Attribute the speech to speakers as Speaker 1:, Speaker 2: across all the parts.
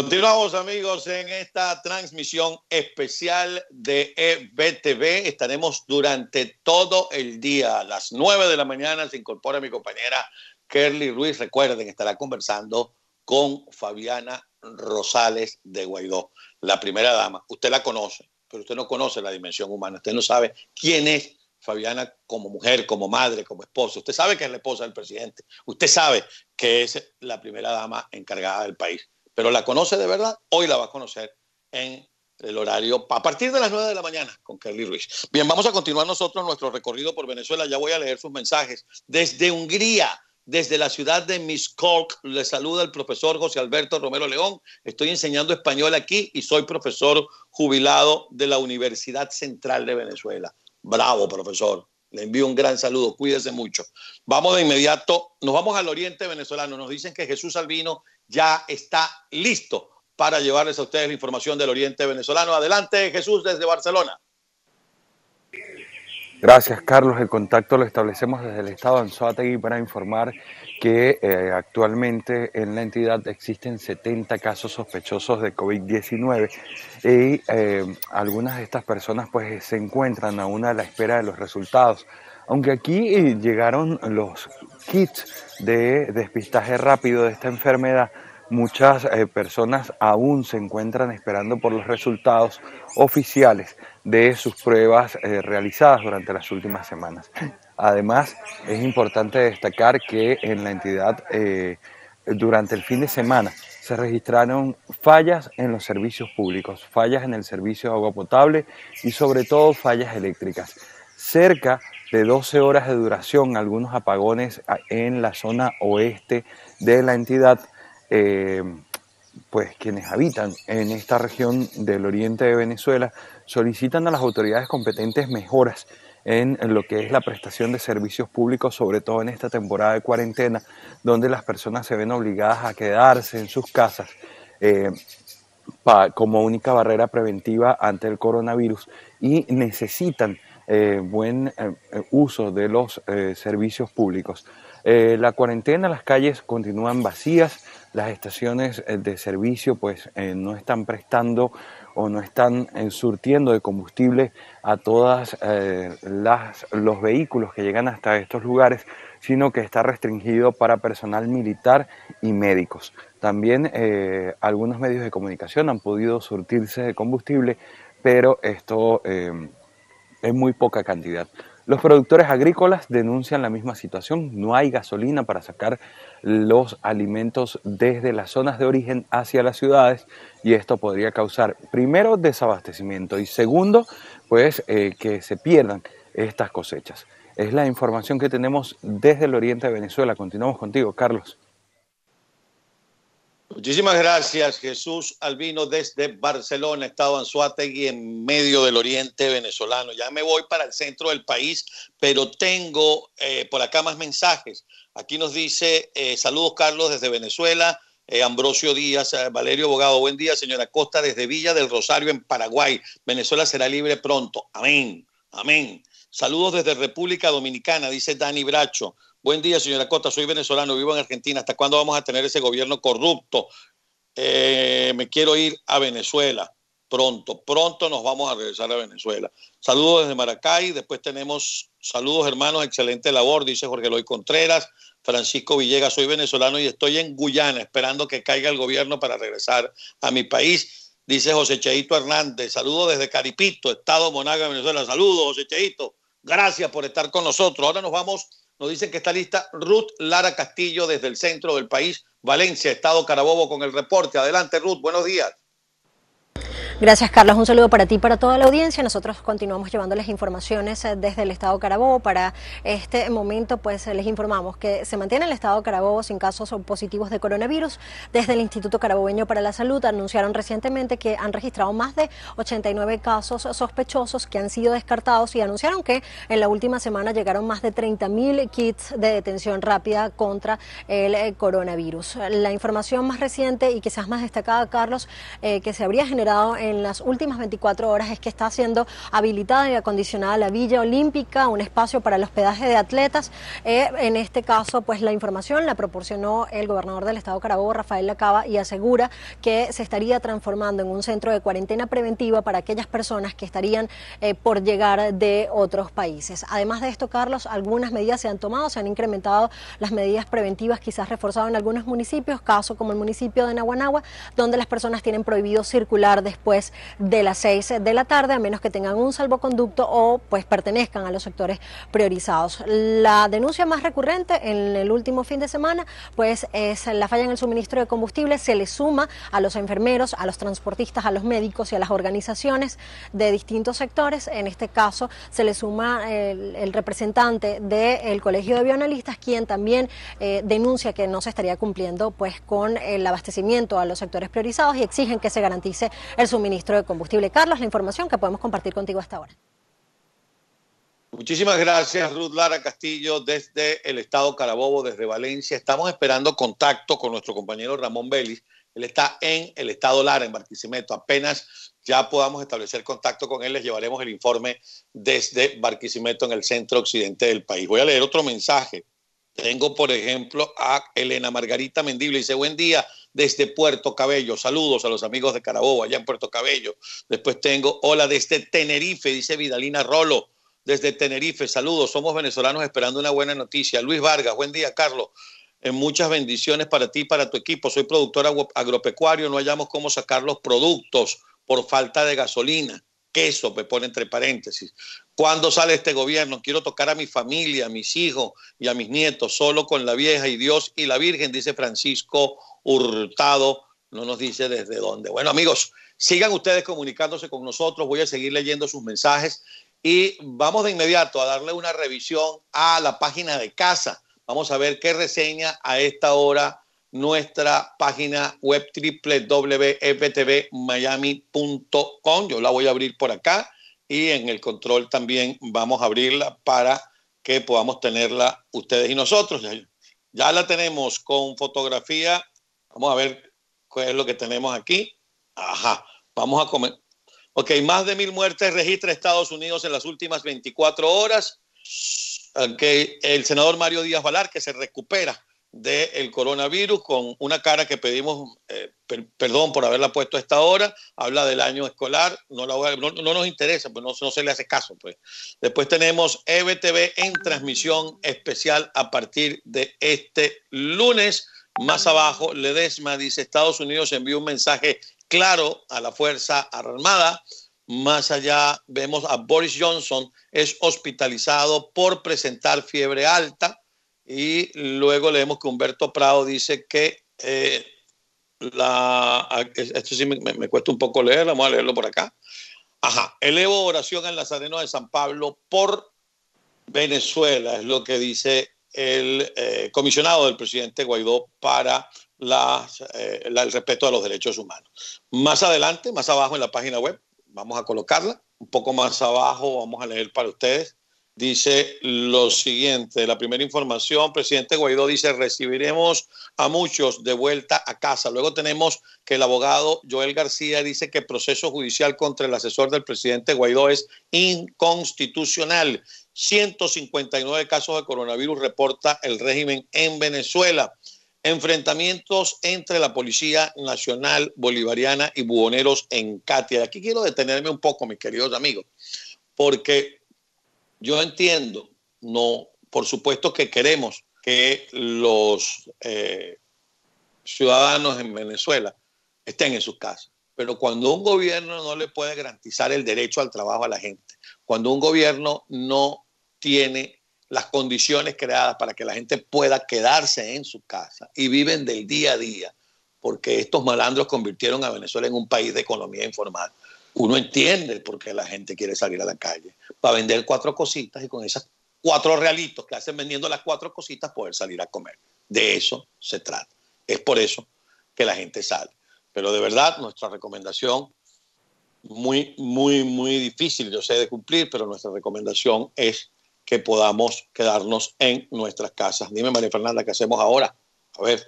Speaker 1: Continuamos amigos en esta transmisión especial de EBTV. Estaremos durante todo el día. A las nueve de la mañana se incorpora mi compañera Kerly Ruiz. Recuerden, estará conversando con Fabiana Rosales de Guaidó, la primera dama. Usted la conoce, pero usted no conoce la dimensión humana. Usted no sabe quién es Fabiana como mujer, como madre, como esposa. Usted sabe que es la esposa del presidente. Usted sabe que es la primera dama encargada del país pero la conoce de verdad, hoy la va a conocer en el horario a partir de las 9 de la mañana con Kelly Ruiz. Bien, vamos a continuar nosotros nuestro recorrido por Venezuela. Ya voy a leer sus mensajes. Desde Hungría, desde la ciudad de Miskolc, le saluda el profesor José Alberto Romero León. Estoy enseñando español aquí y soy profesor jubilado de la Universidad Central de Venezuela. Bravo, profesor. Le envío un gran saludo, cuídese mucho. Vamos de inmediato, nos vamos al oriente venezolano. Nos dicen que Jesús Albino ya está listo para llevarles a ustedes la información del oriente venezolano. Adelante, Jesús, desde Barcelona.
Speaker 2: Gracias, Carlos. El contacto lo establecemos desde el Estado de Anzuategui para informar que eh, actualmente en la entidad existen 70 casos sospechosos de COVID-19 y eh, algunas de estas personas pues se encuentran aún a la espera de los resultados. Aunque aquí eh, llegaron los kits de despistaje rápido de esta enfermedad, muchas eh, personas aún se encuentran esperando por los resultados oficiales de sus pruebas eh, realizadas durante las últimas semanas. Además, es importante destacar que en la entidad eh, durante el fin de semana se registraron fallas en los servicios públicos, fallas en el servicio de agua potable y sobre todo fallas eléctricas. Cerca de 12 horas de duración algunos apagones ah, en la zona oeste de la entidad eh, pues quienes habitan en esta región del oriente de Venezuela solicitan a las autoridades competentes mejoras en lo que es la prestación de servicios públicos, sobre todo en esta temporada de cuarentena, donde las personas se ven obligadas a quedarse en sus casas eh, como única barrera preventiva ante el coronavirus y necesitan eh, buen uso de los servicios públicos. la cuarentena, las calles continúan vacías, las estaciones eh, de servicio pues eh, no están prestando o no están eh, surtiendo de combustible a todas los vehículos que llegan hasta estos lugares, sino que está restringido para personal militar y médicos. También algunos medios de comunicación han podido surtirse de combustible, pero esto es muy poca cantidad. Los productores agrícolas denuncian la misma situación. No hay gasolina para sacar los alimentos desde las zonas de origen hacia las ciudades y esto podría causar, primero, desabastecimiento y segundo, pues eh, que se pierdan estas cosechas. Es la información que tenemos desde el oriente de Venezuela. Continuamos contigo, Carlos.
Speaker 1: Muchísimas gracias, Jesús Albino, desde Barcelona, Estado Anzuategui, en medio del oriente venezolano. Ya me voy para el centro del país, pero tengo eh, por acá más mensajes. Aquí nos dice, eh, saludos Carlos desde Venezuela, eh, Ambrosio Díaz, Valerio abogado buen día, señora Costa, desde Villa del Rosario, en Paraguay. Venezuela será libre pronto. Amén, amén. Saludos desde República Dominicana, dice Dani Bracho. Buen día, señora Costa, soy venezolano, vivo en Argentina. ¿Hasta cuándo vamos a tener ese gobierno corrupto? Eh, me quiero ir a Venezuela pronto, pronto nos vamos a regresar a Venezuela. Saludos desde Maracay, después tenemos saludos hermanos, excelente labor, dice Jorge Loy Contreras, Francisco Villegas, soy venezolano y estoy en Guyana esperando que caiga el gobierno para regresar a mi país, dice José Cheito Hernández, saludos desde Caripito, Estado Monaga, Venezuela, saludos José Cheito, gracias por estar con nosotros. Ahora nos vamos nos dicen que está lista Ruth Lara Castillo desde el centro del país, Valencia, Estado Carabobo, con el reporte. Adelante, Ruth, buenos días.
Speaker 3: Gracias, Carlos. Un saludo para ti y para toda la audiencia. Nosotros continuamos llevándoles informaciones eh, desde el Estado de Carabobo. Para este momento, pues eh, les informamos que se mantiene el Estado Carabobo sin casos positivos de coronavirus. Desde el Instituto Carabobeño para la Salud anunciaron recientemente que han registrado más de 89 casos sospechosos que han sido descartados y anunciaron que en la última semana llegaron más de 30.000 kits de detención rápida contra el eh, coronavirus. La información más reciente y quizás más destacada, Carlos, que se habría generado en en las últimas 24 horas es que está siendo habilitada y acondicionada la Villa Olímpica, un espacio para el hospedaje de atletas. Eh, en este caso, pues la información la proporcionó el gobernador del estado Carabobo, Rafael Lacaba, y asegura que se estaría transformando en un centro de cuarentena preventiva para aquellas personas que estarían eh, por llegar de otros países. Además de esto, Carlos, algunas medidas se han tomado, se han incrementado las medidas preventivas, quizás reforzado en algunos municipios, caso como el municipio de Naguanagua, donde las personas tienen prohibido circular después de las 6 de la tarde, a menos que tengan un salvoconducto o pues pertenezcan a los sectores priorizados. La denuncia más recurrente en el último fin de semana pues es la falla en el suministro de combustible, se le suma a los enfermeros, a los transportistas, a los médicos y a las organizaciones de distintos sectores. En este caso se le suma el, representante del Colegio de Bioanalistas, quien también eh, denuncia que no se estaría cumpliendo pues con el abastecimiento a los sectores priorizados y exigen que se garantice el suministro ministro de combustible. Carlos, la información que podemos compartir contigo hasta ahora.
Speaker 1: Muchísimas gracias, Ruth Lara Castillo, desde el estado Carabobo, desde Valencia. Estamos esperando contacto con nuestro compañero Ramón Vélez. Él está en el estado Lara, en Barquisimeto. Apenas ya podamos establecer contacto con él, les llevaremos el informe desde Barquisimeto, en el centro occidente del país. Voy a leer otro mensaje tengo, por ejemplo, a Elena Margarita Mendible. Dice, buen día desde Puerto Cabello. Saludos a los amigos de Carabobo, allá en Puerto Cabello. Después tengo, hola desde Tenerife, dice Vidalina Rolo. Desde Tenerife, saludos. Somos venezolanos esperando una buena noticia. Luis Vargas, buen día, Carlos. En eh, muchas bendiciones para ti y para tu equipo. Soy productor agropecuario, no hallamos cómo sacar los productos por falta de gasolina queso, me pone entre paréntesis. ¿Cuándo sale este gobierno? Quiero tocar a mi familia, a mis hijos y a mis nietos, solo con la vieja y Dios y la Virgen, dice Francisco Hurtado. No nos dice desde dónde. Bueno, amigos, sigan ustedes comunicándose con nosotros. Voy a seguir leyendo sus mensajes y vamos de inmediato a darle una revisión a la página de casa. Vamos a ver qué reseña a esta hora nuestra página web www.ftvmiami.com. Yo la voy a abrir por acá y en el control también vamos a abrirla para que podamos tenerla ustedes y nosotros. Ya, la tenemos con fotografía. Vamos a ver qué es lo que tenemos aquí. Ajá, vamos a comer. Ok, más de mil muertes registra Estados Unidos en las últimas 24 horas. El senador Mario Díaz Valar, que se recupera del coronavirus con una cara que pedimos eh, perdón por haberla puesto a esta hora, habla del año escolar, no, la no, nos interesa, pues no, se le hace caso. Pues. Después tenemos EBTV en transmisión especial a partir de este lunes. Más abajo, Ledesma dice, Estados Unidos envió un mensaje claro a la Fuerza Armada. Más allá vemos a Boris Johnson, es hospitalizado por presentar fiebre alta y luego leemos que Humberto Prado dice que eh, ah, esto sí me, cuesta un poco leer, vamos a leerlo por acá. Ajá, elevo oración al arenas de San Pablo por Venezuela, es lo que dice el eh, comisionado del presidente Guaidó para eh, el respeto a los derechos humanos. Más adelante, más abajo en la página web, vamos a colocarla, un poco más abajo vamos a leer para ustedes dice lo siguiente, la primera información, presidente Guaidó dice, recibiremos a muchos de vuelta a casa. Luego tenemos que el abogado Joel García dice que el proceso judicial contra el asesor del presidente Guaidó es inconstitucional. 159 casos de coronavirus reporta el régimen en Venezuela. Enfrentamientos entre la Policía Nacional Bolivariana y buhoneros en Katia. Aquí quiero detenerme un poco, mis queridos amigos, porque yo entiendo, no, por supuesto que queremos que los eh, ciudadanos en Venezuela estén en sus casas, pero cuando un gobierno no le puede garantizar el derecho al trabajo a la gente, cuando un gobierno no tiene las condiciones creadas para que la gente pueda quedarse en su casa y viven del día a día, porque estos malandros convirtieron a Venezuela en un país de economía informal uno entiende por qué la gente quiere salir a la calle, para vender cuatro cositas y con esas cuatro realitos que hacen vendiendo las cuatro cositas poder salir a comer. De eso se trata. Es por eso que la gente sale. Pero de verdad, nuestra recomendación, muy, muy, muy difícil, yo sé de cumplir, pero nuestra recomendación es que podamos quedarnos en nuestras casas. Dime, María Fernanda, ¿qué hacemos ahora? A ver,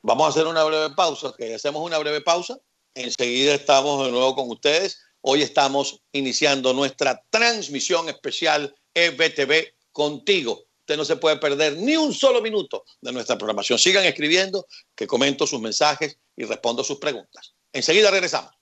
Speaker 1: vamos a hacer una breve pausa, que hacemos una breve pausa Enseguida estamos de nuevo con ustedes. Hoy estamos iniciando nuestra transmisión especial EBTV contigo. Usted no se puede perder ni un solo minuto de nuestra programación. Sigan escribiendo, que comento sus mensajes y respondo sus preguntas. Enseguida regresamos.